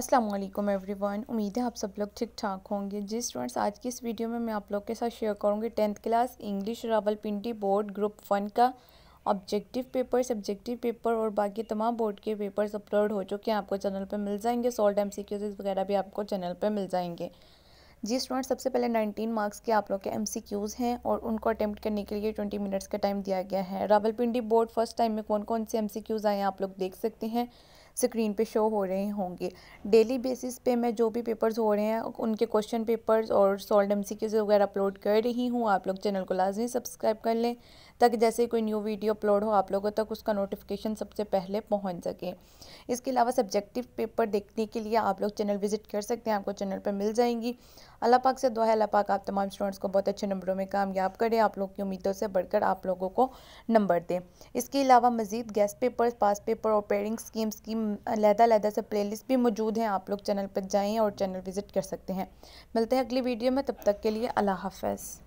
अस्सलाम वालेकुम एवरीवन उम्मीद है आप सब लोग ठीक ठाक होंगे जी स्टूडेंट्स आज की इस वीडियो में मैं आप लोग के साथ शेयर करूंगी tenth class English Rawalpindi board group one का ऑब्जेक्टिव पेपर सब्जेक्टिव पेपर और बाकी तमाम बोर्ड के पेपर्स अपलोड हो चुके हैं आपको चैनल पर मिल जाएंगे सोल्ड एम सी वगैरह भी आपको चैनल पर मिल जाएंगे जी स्टूडेंट सबसे पहले 19 मार्क्स के आप लोग के एम हैं और उनको अटैम्प्ट करने के लिए 20 मिनट्स का टाइम दिया गया है रावलपिंडी बोर्ड फर्स्ट टाइम में कौन कौन से एम आए हैं आप लोग देख सकते हैं स्क्रीन पे शो हो रहे होंगे डेली बेसिस पे मैं जो भी पेपर्स हो रहे हैं उनके क्वेश्चन पेपर्स और सॉल्ड एम सी वगैरह अपलोड कर रही हूँ आप लोग चैनल को लाजमी सब्सक्राइब कर लें ताकि जैसे कोई न्यू वीडियो अपलोड हो आप लोगों तक उसका नोटिफिकेशन सबसे पहले पहुँच सके इसके अलावा सब्जेक्टिव पेपर देखने के लिए आप लोग चैनल विजिट कर सकते हैं आपको चैनल पर मिल जाएंगी अल्लाह पाक से दुआ है अल्लाह पाक आप तमाम स्टूडेंट्स को बहुत अच्छे नंबरों में कामयाब करें आप लोग की उम्मीदों से बढ़कर आप लोगों को नंबर दें इसके अलावा मज़ीद गेस्ट पेपर पास पेपर और पेरिंग स्कीम्स की लहदा लहदा से प्लेलिस्ट भी मौजूद हैं आप लोग चैनल पर जाएँ और चैनल विज़िट कर सकते हैं मिलते हैं अगली वीडियो में तब तक के लिए अल्लाह हाफ़